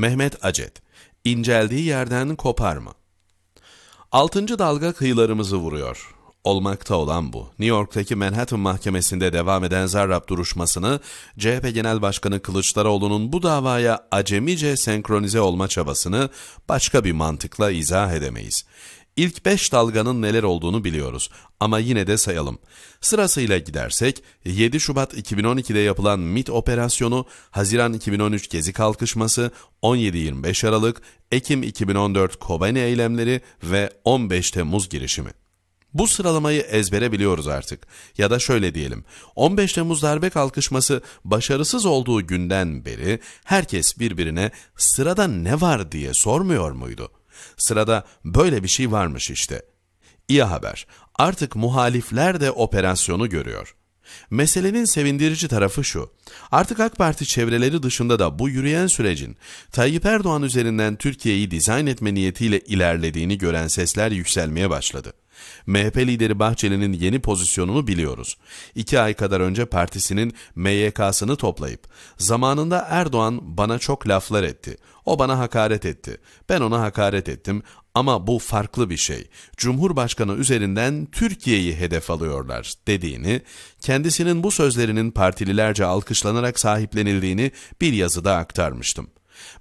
Mehmet Acet, inceldiği yerden koparma. Altıncı dalga kıyılarımızı vuruyor. Olmakta olan bu. New York'taki Manhattan Mahkemesi'nde devam eden Zarrab duruşmasını CHP Genel Başkanı Kılıçdaroğlu'nun bu davaya acemice senkronize olma çabasını başka bir mantıkla izah edemeyiz. İlk 5 dalganın neler olduğunu biliyoruz ama yine de sayalım. Sırasıyla gidersek 7 Şubat 2012'de yapılan MIT operasyonu, Haziran 2013 Gezi Kalkışması, 17-25 Aralık, Ekim 2014 Kobani eylemleri ve 15 Temmuz girişimi. Bu sıralamayı ezbere biliyoruz artık. Ya da şöyle diyelim, 15 Temmuz darbe kalkışması başarısız olduğu günden beri herkes birbirine sırada ne var diye sormuyor muydu? Sırada böyle bir şey varmış işte. İyi haber, artık muhalifler de operasyonu görüyor. Meselenin sevindirici tarafı şu. Artık AK Parti çevreleri dışında da bu yürüyen sürecin Tayyip Erdoğan üzerinden Türkiye'yi dizayn etme niyetiyle ilerlediğini gören sesler yükselmeye başladı. MHP lideri Bahçeli'nin yeni pozisyonunu biliyoruz. İki ay kadar önce partisinin MYK'sını toplayıp, zamanında Erdoğan bana çok laflar etti, o bana hakaret etti, ben ona hakaret ettim ama bu farklı bir şey. Cumhurbaşkanı üzerinden Türkiye'yi hedef alıyorlar dediğini, kendisinin bu sözlerinin partililerce alkışlanarak sahiplenildiğini bir yazıda aktarmıştım.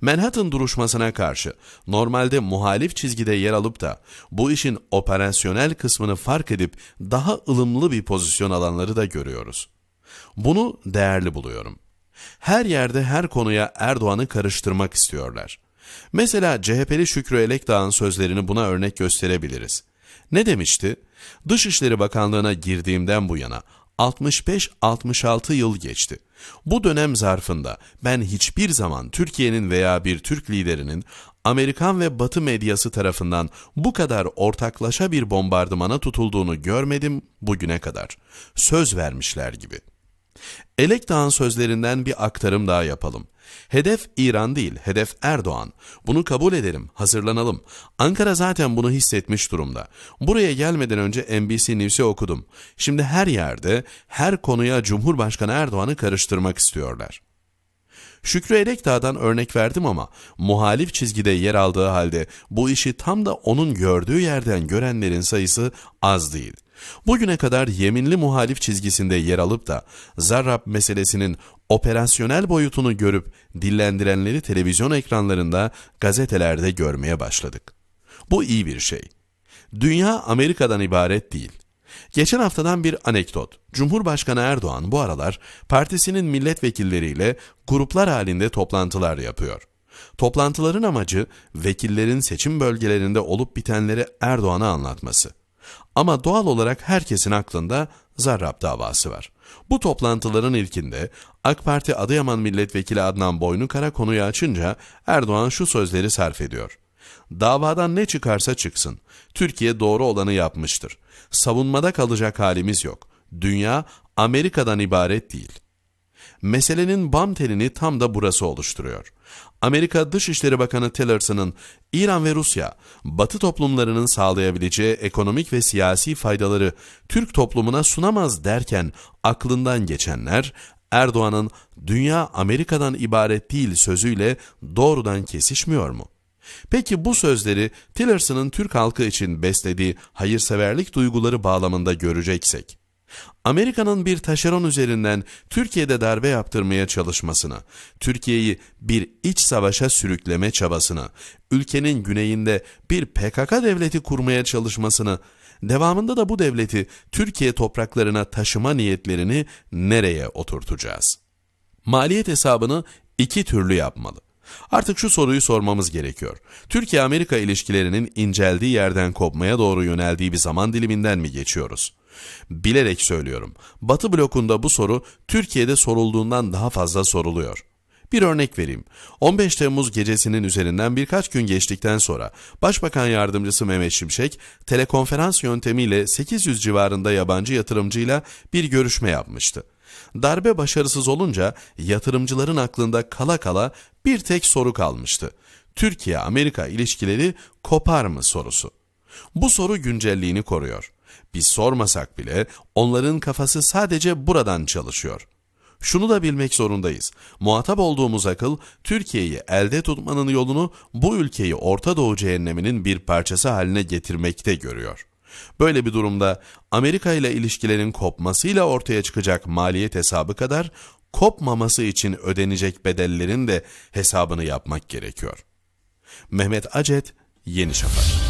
Manhattan duruşmasına karşı normalde muhalif çizgide yer alıp da bu işin operasyonel kısmını fark edip daha ılımlı bir pozisyon alanları da görüyoruz. Bunu değerli buluyorum. Her yerde her konuya Erdoğan'ı karıştırmak istiyorlar. Mesela CHP'li Şükrü Elekdağ'ın sözlerini buna örnek gösterebiliriz. Ne demişti? Dışişleri Bakanlığı'na girdiğimden bu yana 65-66 yıl geçti. Bu dönem zarfında ben hiçbir zaman Türkiye'nin veya bir Türk liderinin Amerikan ve Batı medyası tarafından bu kadar ortaklaşa bir bombardımana tutulduğunu görmedim bugüne kadar. Söz vermişler gibi.'' Elektağ'ın sözlerinden bir aktarım daha yapalım. Hedef İran değil, hedef Erdoğan. Bunu kabul ederim, hazırlanalım. Ankara zaten bunu hissetmiş durumda. Buraya gelmeden önce NBC News'i okudum. Şimdi her yerde, her konuya Cumhurbaşkanı Erdoğan'ı karıştırmak istiyorlar. Şükrü Elektağ'dan örnek verdim ama muhalif çizgide yer aldığı halde bu işi tam da onun gördüğü yerden görenlerin sayısı az değil.'' Bugüne kadar yeminli muhalif çizgisinde yer alıp da Zarrab meselesinin operasyonel boyutunu görüp dillendirenleri televizyon ekranlarında, gazetelerde görmeye başladık. Bu iyi bir şey. Dünya Amerika'dan ibaret değil. Geçen haftadan bir anekdot. Cumhurbaşkanı Erdoğan bu aralar partisinin milletvekilleriyle gruplar halinde toplantılar yapıyor. Toplantıların amacı vekillerin seçim bölgelerinde olup bitenleri Erdoğan'a anlatması. Ama doğal olarak herkesin aklında Zarrab davası var. Bu toplantıların ilkinde AK Parti Adıyaman Milletvekili Adnan kara konuyu açınca Erdoğan şu sözleri sarf ediyor. Davadan ne çıkarsa çıksın. Türkiye doğru olanı yapmıştır. Savunmada kalacak halimiz yok. Dünya Amerika'dan ibaret değil.'' Meselenin bam telini tam da burası oluşturuyor. Amerika Dışişleri Bakanı Tillerson'ın İran ve Rusya, Batı toplumlarının sağlayabileceği ekonomik ve siyasi faydaları Türk toplumuna sunamaz derken aklından geçenler, Erdoğan'ın dünya Amerika'dan ibaret değil sözüyle doğrudan kesişmiyor mu? Peki bu sözleri Tillerson'ın Türk halkı için beslediği hayırseverlik duyguları bağlamında göreceksek, Amerika'nın bir taşeron üzerinden Türkiye'de darbe yaptırmaya çalışmasına, Türkiye'yi bir iç savaşa sürükleme çabasına, ülkenin güneyinde bir PKK devleti kurmaya çalışmasını, devamında da bu devleti Türkiye topraklarına taşıma niyetlerini nereye oturtacağız? Maliyet hesabını iki türlü yapmalı. Artık şu soruyu sormamız gerekiyor. Türkiye-Amerika ilişkilerinin inceldiği yerden kopmaya doğru yöneldiği bir zaman diliminden mi geçiyoruz? Bilerek söylüyorum. Batı blokunda bu soru Türkiye'de sorulduğundan daha fazla soruluyor. Bir örnek vereyim. 15 Temmuz gecesinin üzerinden birkaç gün geçtikten sonra Başbakan Yardımcısı Mehmet Şimşek telekonferans yöntemiyle 800 civarında yabancı yatırımcıyla bir görüşme yapmıştı. Darbe başarısız olunca yatırımcıların aklında kala kala bir tek soru kalmıştı. Türkiye-Amerika ilişkileri kopar mı sorusu. Bu soru güncelliğini koruyor. Biz sormasak bile onların kafası sadece buradan çalışıyor. Şunu da bilmek zorundayız. Muhatap olduğumuz akıl Türkiye'yi elde tutmanın yolunu bu ülkeyi Orta Doğu cehenneminin bir parçası haline getirmekte görüyor. Böyle bir durumda Amerika ile ilişkilerin kopmasıyla ortaya çıkacak maliyet hesabı kadar kopmaması için ödenecek bedellerin de hesabını yapmak gerekiyor. Mehmet Acet, Yeni Şafak